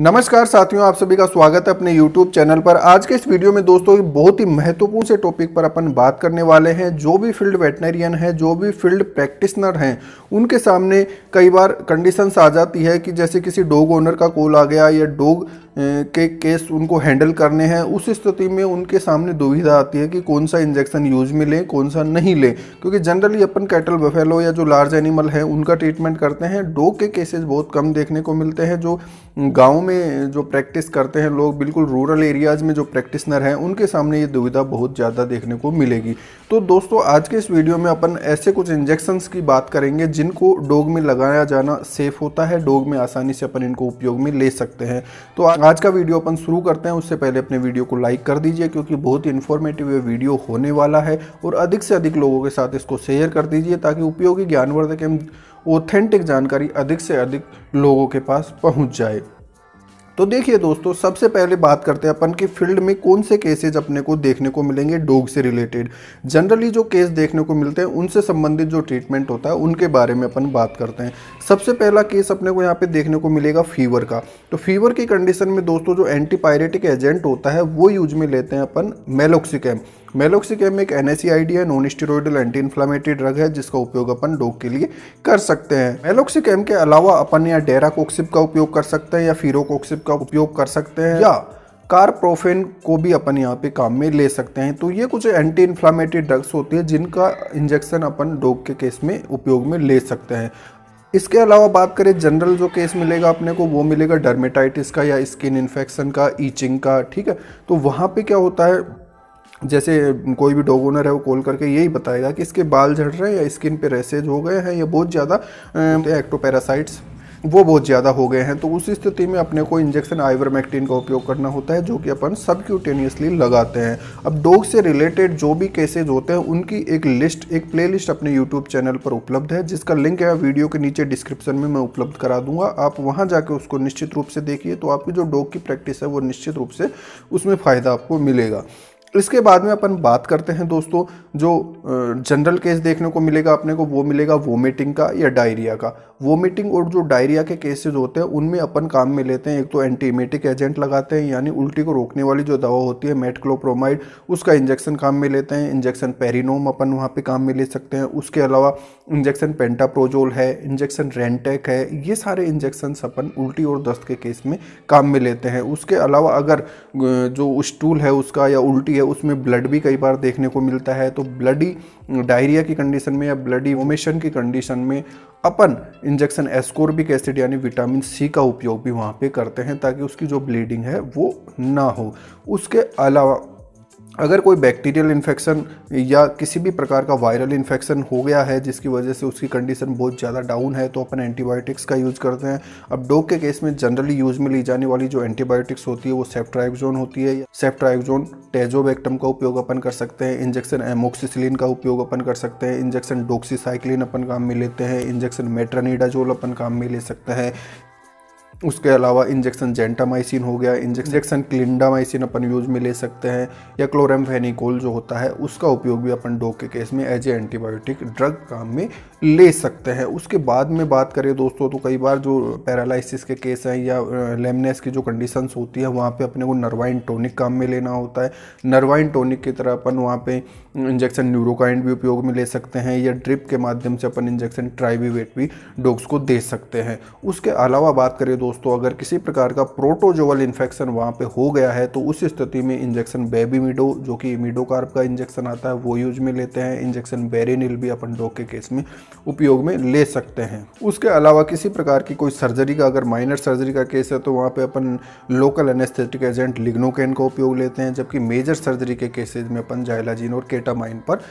नमस्कार साथियों आप सभी का स्वागत है अपने YouTube चैनल पर आज के इस वीडियो में दोस्तों बहुत ही महत्वपूर्ण से टॉपिक पर अपन बात करने वाले हैं जो भी फील्ड वेटनरियन है जो भी फील्ड प्रैक्टिशनर हैं उनके सामने कई बार कंडीशंस आ जाती है कि जैसे किसी डॉग ओनर का कॉल आ गया या डॉग के केस उनको हैंडल करने हैं उस स्थिति में उनके सामने दुविधा आती है कि कौन सा इंजेक्शन यूज में लें कौन सा नहीं लें क्योंकि जनरली अपन कैटल बफेलो या जो लार्ज एनिमल है उनका ट्रीटमेंट करते हैं डॉग के केसेस बहुत कम देखने को मिलते हैं जो गाँव में जो प्रैक्टिस करते हैं लोग बिल्कुल रूरल एरियाज़ में जो प्रैक्टिसनर हैं उनके सामने ये दुविधा बहुत ज़्यादा देखने को मिलेगी तो दोस्तों आज के इस वीडियो में अपन ऐसे कुछ इंजेक्शन्स की बात करेंगे जिनको डॉग में लगाया जाना सेफ़ होता है डॉग में आसानी से अपन इनको उपयोग में ले सकते हैं तो आज का वीडियो अपन शुरू करते हैं उससे पहले अपने वीडियो को लाइक कर दीजिए क्योंकि बहुत ही इन्फॉर्मेटिव ये वीडियो होने वाला है और अधिक से अधिक लोगों के साथ इसको शेयर कर दीजिए ताकि उपयोगी ज्ञानवर्धक एवं ऑथेंटिक जानकारी अधिक से अधिक लोगों के पास पहुँच जाए तो देखिए दोस्तों सबसे पहले बात करते हैं अपन के फील्ड में कौन से केसेज अपने को देखने को मिलेंगे डॉग से रिलेटेड जनरली जो केस देखने को मिलते हैं उनसे संबंधित जो ट्रीटमेंट होता है उनके बारे में अपन बात करते हैं सबसे पहला केस अपने को यहाँ पे देखने को मिलेगा फीवर का तो फीवर की कंडीशन में दोस्तों जो एंटीपायरेटिक एजेंट होता है वो यूज में लेते हैं अपन मेलोक्सिकैम मेलोक्सिकेम एक एन है non steroidal anti inflammatory drug है जिसका उपयोग अपन डोग के लिए कर सकते हैं मेलोक्सिकेम के अलावा अपन या डेराकोक्सिप का उपयोग कर सकते हैं या फिरोकोक्सिप का उपयोग कर सकते हैं या कारप्रोफेन को भी अपन यहाँ पे काम में ले सकते हैं तो ये कुछ एंटी इन्फ्लामेटरी ड्रग्स होती है जिनका इंजेक्शन अपन डोग के केस में उपयोग में ले सकते हैं इसके अलावा बात करें जनरल जो केस मिलेगा अपने को वो मिलेगा डर्मेटाइटिस का या स्किन इन्फेक्शन का ईचिंग का ठीक है तो वहाँ पे क्या होता है जैसे कोई भी डॉग ओनर है वो कॉल करके यही बताएगा कि इसके बाल झड़ रहे हैं या स्किन पे रेसेज हो गए हैं या बहुत ज़्यादा एक्टोपैरासाइट्स वो बहुत ज़्यादा हो गए हैं तो उस स्थिति में अपने को इंजेक्शन आइवरमेक्टिन का उपयोग करना होता है जो कि अपन सबक्यूटेनियसली लगाते हैं अब डॉग से रिलेटेड जो भी केसेज होते हैं उनकी एक लिस्ट एक प्लेलिस्ट अपने यूट्यूब चैनल पर उपलब्ध है जिसका लिंक है वीडियो के नीचे डिस्क्रिप्शन में मैं उपलब्ध करा दूंगा आप वहाँ जाकर उसको निश्चित रूप से देखिए तो आपकी जो डॉग की प्रैक्टिस है वो निश्चित रूप से उसमें फ़ायदा आपको मिलेगा इसके बाद में अपन बात करते हैं दोस्तों जो जनरल केस देखने को मिलेगा अपने को वो मिलेगा वोमिटिंग का या डायरिया का वोमिटिंग और जो डायरिया के केसेस होते हैं उनमें अपन काम में लेते हैं एक तो एंटीमेटिक एजेंट लगाते हैं यानी उल्टी को रोकने वाली जो दवा होती है मेटक्लोप्रोमाइड उसका इंजेक्शन काम में लेते हैं इंजेक्शन पेरिनोम अपन वहाँ पर काम में ले सकते हैं उसके अलावा इंजेक्शन पेंटाप्रोजोल है इंजेक्शन रेंटेक है ये सारे इंजेक्शन अपन उल्टी और दस्त के केस में काम में लेते हैं उसके अलावा अगर जो स्टूल है उसका या उल्टी है उसमें ब्लड भी कई बार देखने को मिलता है तो ब्लडी डायरिया की कंडीशन में या ब्लडी वोमेशन की कंडीशन में अपन इंजेक्शन एस्कोर्बिक एसिड यानी विटामिन सी का उपयोग भी वहाँ पे करते हैं ताकि उसकी जो ब्लीडिंग है वो ना हो उसके अलावा अगर कोई बैक्टीरियल इन्फेक्शन या किसी भी प्रकार का वायरल इन्फेक्शन हो गया है जिसकी वजह से उसकी कंडीशन बहुत ज़्यादा डाउन है तो अपन एंटीबायोटिक्स का यूज़ करते हैं अब डोग के केस में जनरली यूज़ में ली जाने वाली जो एंटीबायोटिक्स होती है वो सेप्ट्राइक्जोन होती है सेप्ट्राइक्जोन टेजोबैक्टम का उपयोग अपन कर सकते हैं इंजेक्शन एमोक्सिसिलिन का उपयोग अपन कर सकते हैं इंजेक्शन डोक्सीसाइक्लिन अपन काम में लेते हैं इंजेक्शन मेट्रानीडाजोल अपन काम में ले सकते हैं उसके अलावा इंजेक्शन जेंटामाइसिन हो गया इंजेक्शन क्लिंडामाइसिन अपन यूज में ले सकते हैं या फेनिकोल जो होता है उसका उपयोग भी अपन डोग के केस में एज ए एंटीबायोटिक ड्रग काम में ले सकते हैं उसके बाद में बात करें दोस्तों तो कई बार जो पैरालिसिस के केस हैं या लेमनेस की जो कंडीशंस होती है वहाँ पे अपने को नर्वाइन टोनिक काम में लेना होता है नर्वाइन टोनिक की तरह अपन वहाँ पे इंजेक्शन न्यूरोकाइंड भी उपयोग में ले सकते हैं या ड्रिप के माध्यम से अपन इंजेक्शन ट्राइविवेट भी डॉग्स को दे सकते हैं उसके अलावा बात करें दोस्तों दोस्तों अगर किसी प्रकार का प्रोटोजोअल इन्फेक्शन वहाँ पे हो गया है तो उस स्थिति में इंजेक्शन बेबीमिडो जो कि इमिडोकार्प का इंजेक्शन आता है वो यूज में लेते हैं इंजेक्शन बेरेनिल भी अपन डॉग के केस में उपयोग में ले सकते हैं उसके अलावा किसी प्रकार की कोई सर्जरी का अगर माइनर सर्जरी का केस है तो वहाँ पर अपन लोकल एनेस्थेटिक एजेंट लिग्नोकेन का उपयोग लेते हैं जबकि मेजर सर्जरी के केसेज में अपन जायलाजीन और केटामाइन पर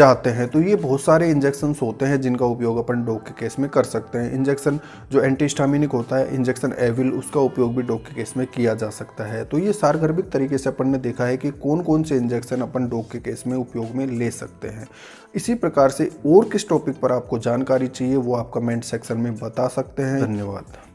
जाते हैं तो ये बहुत सारे इंजेक्शन होते हैं जिनका उपयोग अपन डॉग के केस में कर सकते हैं इंजेक्शन जो एंटीस्टामिनिक होता है इंजेक्शन एंड एविल उसका उपयोग भी डॉग के केस में किया जा सकता है तो ये सारगर्भिक तरीके से अपन ने देखा है कि कौन कौन से इंजेक्शन अपन डॉग के केस में उपयोग में ले सकते हैं इसी प्रकार से और किस टॉपिक पर आपको जानकारी चाहिए वो आप कमेंट सेक्शन में बता सकते हैं धन्यवाद